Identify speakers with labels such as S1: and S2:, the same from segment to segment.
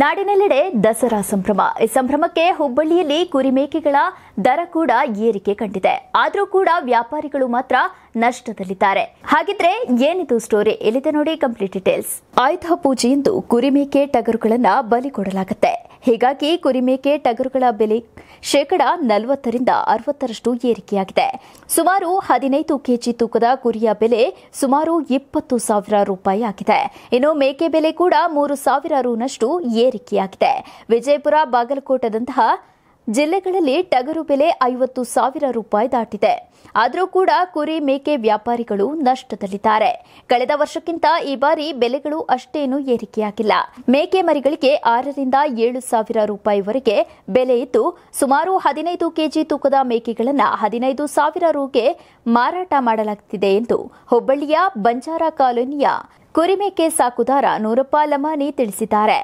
S1: ನಾಡಿನೆಲ್ಲೆಡೆ ದಸರಾ ಸಂಭ್ರಮ ಈ ಸಂಭ್ರಮಕ್ಕೆ ಹುಬ್ಬಳ್ಳಿಯಲ್ಲಿ ಕುರಿಮೇಕೆಗಳ ದರ ಕೂಡ ಏರಿಕೆ ಕಂಡಿದೆ ಆದರೂ ಕೂಡ ವ್ಯಾಪಾರಿಗಳು ಮಾತ್ರ ನಷ್ಟದಲ್ಲಿದ್ದಾರೆ ಹಾಗಿದ್ರೆ ಏನಿದು ಸ್ಟೋರಿ ಇಲ್ಲಿದೆ ನೋಡಿ ಕಂಪ್ಲೀಟ್ ಡೀಟೇಲ್ಸ್ ಆಯುಧ ಪೂಜೆಯಂದು ಕುರಿಮೇಕೆ ಟಗರುಗಳನ್ನ ಬಲಿ ಕೊಡಲಾಗುತ್ತೆ ಹೀಗಾಗಿ ಕುರಿಮೇಕೆ ಟಗರುಗಳ ಬೆಲೆ ಶೇಕಡ ನಲವತ್ತರಿಂದ ಅರವತ್ತರಷ್ಟು ಏರಿಕೆಯಾಗಿದೆ ಸುಮಾರು ಹದಿನೈದು ಕೆಜಿ ತೂಕದ ಕುರಿಯ ಬೆಲೆ ಸುಮಾರು ಇಪ್ಪತ್ತು ಸಾವಿರ ರೂಪಾಯಿ ಆಗಿದೆ ಇನ್ನು ಮೇಕೆ ಬೆಲೆ ಕೂಡ ಮೂರು ಸಾವಿರ ರೂನಷ್ಟು ಏರಿಕೆಯಾಗಿದೆ ವಿಜಯಪುರ ಬಾಗಲಕೋಟದಂತಹ ಜಿಲ್ಲೆಗಳಲ್ಲಿ ಟಗರು ಬೆಲೆ ಐವತ್ತು ಸಾವಿರ ರೂಪಾಯಿ ದಾಟಿದೆ ಆದರೂ ಕೂಡ ಕುರಿ ಮೇಕೆ ವ್ಯಾಪಾರಿಗಳು ನಷ್ಟದಲ್ಲಿದ್ದಾರೆ ಕಳೆದ ವರ್ಷಕ್ಕಿಂತ ಈ ಬಾರಿ ಬೆಲೆಗಳು ಅಷ್ಟೇನೂ ಏರಿಕೆಯಾಗಿಲ್ಲ ಮೇಕೆ ಮರಿಗಳಿಗೆ ಆರರಿಂದ ಏಳು ಸಾವಿರ ರೂಪಾಯಿವರೆಗೆ ಬೆಲೆ ಇದ್ದು ಸುಮಾರು ಹದಿನೈದು ಕೆಜಿ ತೂಕದ ಮೇಕೆಗಳನ್ನು ಹದಿನೈದು ಸಾವಿರ ರೂಗೆ ಮಾರಾಟ ಮಾಡಲಾಗುತ್ತಿದೆ ಎಂದು ಹುಬ್ಬಳ್ಳಿಯ ಬಂಜಾರ ಕಾಲೋನಿಯ ಕುರಿಮೇಕೆ ಸಾಕುದಾರ ನೂರಪ್ಪ ಲಮಾನಿ ತಿಳಿಸಿದ್ದಾರೆ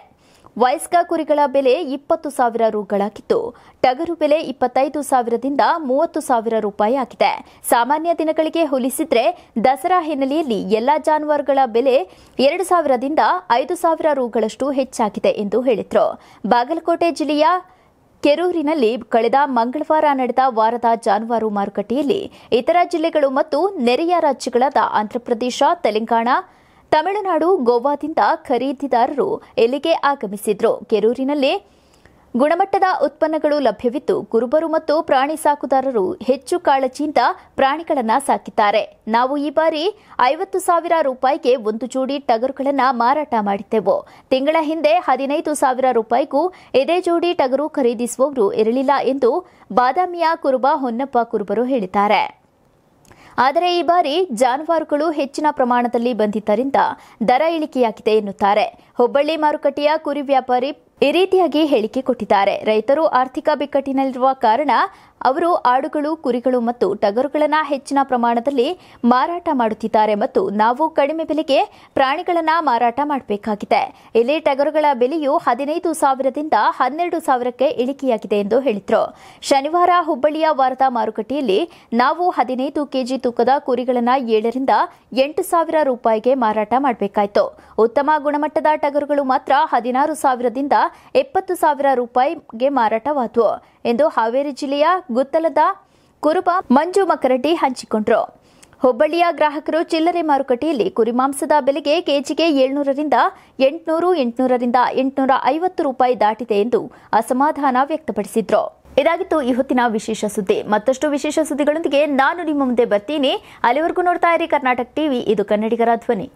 S1: ವಯಸ್ಕ ಕುರಿಗಳ ಬೆಲೆ ಇಪ್ಪತ್ತು ಸಾವಿರ ರೂಗಳಾಗಿದ್ದು ಟಗರು ಬೆಲೆ ಇಪ್ಪತ್ತೈದು ಸಾವಿರದಿಂದ ಮೂವತ್ತು ಸಾವಿರ ರೂಪಾಯಿ ಆಗಿದೆ ಸಾಮಾನ್ಯ ದಿನಗಳಿಗೆ ಹೋಲಿಸಿದ್ರೆ ದಸರಾ ಹಿನ್ನೆಲೆಯಲ್ಲಿ ಎಲ್ಲಾ ಜಾನುವಾರುಗಳ ಬೆಲೆ ಎರಡು ಸಾವಿರದಿಂದ ಐದು ಸಾವಿರ ರೂಗಳಷ್ಟು ಹೆಚ್ಚಾಗಿದೆ ಎಂದು ಹೇಳಿದರು ಬಾಗಲಕೋಟೆ ಜಿಲ್ಲೆಯ ಕೆರೂರಿನಲ್ಲಿ ಕಳೆದ ಮಂಗಳವಾರ ನಡೆದ ವಾರದ ಜಾನುವಾರು ಮಾರುಕಟ್ಟೆಯಲ್ಲಿ ಇತರ ಜಿಲ್ಲೆಗಳು ಮತ್ತು ನೆರೆಯ ರಾಜ್ಯಗಳಾದ ಆಂಧ್ರಪ್ರದೇಶ ತೆಲಂಗಾಣ ತಮಿಳುನಾಡು ಗೋವಾದಿಂದ ಖರೀದಿದಾರರು ಎಲ್ಲಿಗೆ ಆಗಮಿಸಿದ್ರು ಕೆರೂರಿನಲ್ಲಿ ಗುಣಮಟ್ಟದ ಉತ್ಪನ್ನಗಳು ಲಭ್ಯವಿದ್ದು ಕುರುಬರು ಮತ್ತು ಪ್ರಾಣಿ ಸಾಕುದಾರರು ಹೆಚ್ಚು ಕಾಳಜಿಯಿಂದ ಪ್ರಾಣಿಗಳನ್ನು ಸಾಕಿದ್ದಾರೆ ನಾವು ಈ ಬಾರಿ ಐವತ್ತು ಸಾವಿರ ರೂಪಾಯಿಗೆ ಒಂದು ಜೋಡಿ ಟಗರುಗಳನ್ನು ಮಾರಾಟ ಮಾಡಿದ್ದೆವು ತಿಂಗಳ ಹಿಂದೆ ಹದಿನೈದು ಸಾವಿರ ರೂಪಾಯಿಗೂ ಎದೆ ಜೋಡಿ ಟಗರು ಖರೀದಿಸುವವರು ಇರಲಿಲ್ಲ ಎಂದು ಬಾದಾಮಿಯ ಕುರುಬ ಹೊನ್ನಪ್ಪ ಕುರುಬರು ಹೇಳಿದ್ದಾರೆ ಆದರೆ ಈ ಬಾರಿ ಜಾನುವಾರುಗಳು ಹೆಚ್ಚಿನ ಪ್ರಮಾಣದಲ್ಲಿ ಬಂದಿದ್ದರಿಂದ ದರ ಇಳಿಕೆಯಾಗಿದೆ ಎನ್ನುತ್ತಾರೆ ಹುಬ್ಬಳ್ಳಿ ಮಾರುಕಟ್ಟೆಯ ಕುರಿ ವ್ಯಾಪಾರಿ ಈ ರೀತಿಯಾಗಿ ಹೇಳಿಕೆ ಕೊಟ್ಟಿದ್ದಾರೆ ರೈತರು ಆರ್ಥಿಕ ಬಿಕ್ಕಟ್ಟಿನಲ್ಲಿರುವ ಕಾರಣ ಅವರು ಆಡುಗಳು ಕುರಿಗಳು ಮತ್ತು ಟಗರುಗಳನ್ನು ಹೆಚ್ಚಿನ ಪ್ರಮಾಣದಲ್ಲಿ ಮಾರಾಟ ಮಾಡುತ್ತಿದ್ದಾರೆ ಮತ್ತು ನಾವು ಕಡಿಮೆ ಬೆಲೆಗೆ ಪ್ರಾಣಿಗಳನ್ನು ಮಾರಾಟ ಮಾಡಬೇಕಾಗಿದೆ ಇಲ್ಲಿ ಟಗರುಗಳ ಬೆಲೆಯು ಹದಿನೈದು ಸಾವಿರದಿಂದ ಹನ್ನೆರಡು ಸಾವಿರಕ್ಕೆ ಇಳಿಕೆಯಾಗಿದೆ ಎಂದು ಹೇಳಿದರು ಶನಿವಾರ ಹುಬ್ಬಳ್ಳಿಯ ವಾರದ ಮಾರುಕಟ್ಟೆಯಲ್ಲಿ ನಾವು ಹದಿನೈದು ಕೆಜಿ ತೂಕದ ಕುರಿಗಳನ್ನು ಏಳರಿಂದ ಎಂಟು ಸಾವಿರ ರೂಪಾಯಿಗೆ ಮಾರಾಟ ಮಾಡಬೇಕಾಯಿತು ಉತ್ತಮ ಗುಣಮಟ್ಟದ ಟಗರುಗಳು ಮಾತ್ರ ಹದಿನಾರು ಸಾವಿರದಿಂದ ಎಪ್ಪತ್ತು ಸಾವಿರ ರೂಪಾಯಿಗೆ ಮಾರಾಟವಾದವು ಎಂದು ಹಾವೇರಿ ಜಿಲ್ಲೆಯ ಗುತ್ತಲದ ಕುರುಬ ಮಂಜು ಮಕರಟಿ ಹಂಚಿಕೊಂಡರು ಹುಬ್ಬಳ್ಳಿಯ ಗ್ರಾಹಕರು ಚಿಲ್ಲರೆ ಮಾರುಕಟ್ಟೆಯಲ್ಲಿ ಕುರಿಮಾಂಸದ ಬೆಲೆಗೆ ಕೆಜಿಗೆ ಏಳ್ನೂರರಿಂದ ಎಂಟುನೂರು ಎಂಟುನೂರರಿಂದ ಎಂಟುನೂರ ಐವತ್ತು ರೂಪಾಯಿ ದಾಟಿದೆ ಎಂದು ಅಸಮಾಧಾನ ವ್ಯಕ್ತಪಡಿಸಿದ್ರು ಇದಾಗಿತ್ತು ಈ ಹೊತ್ತಿನ ವಿಶೇಷ ಸುದ್ದಿ ಮತ್ತಷ್ಟು ವಿಶೇಷ ಸುದ್ದಿಗಳೊಂದಿಗೆ ನಾನು ನಿಮ್ಮ ಮುಂದೆ ಬರ್ತೀನಿ ಅಲ್ಲಿವರೆಗೂ ನೋಡ್ತಾ ಇರಿ ಕರ್ನಾಟಕ ಟಿವಿ ಇದು ಕನ್ನಡಿಗರ ಧ್ವನಿ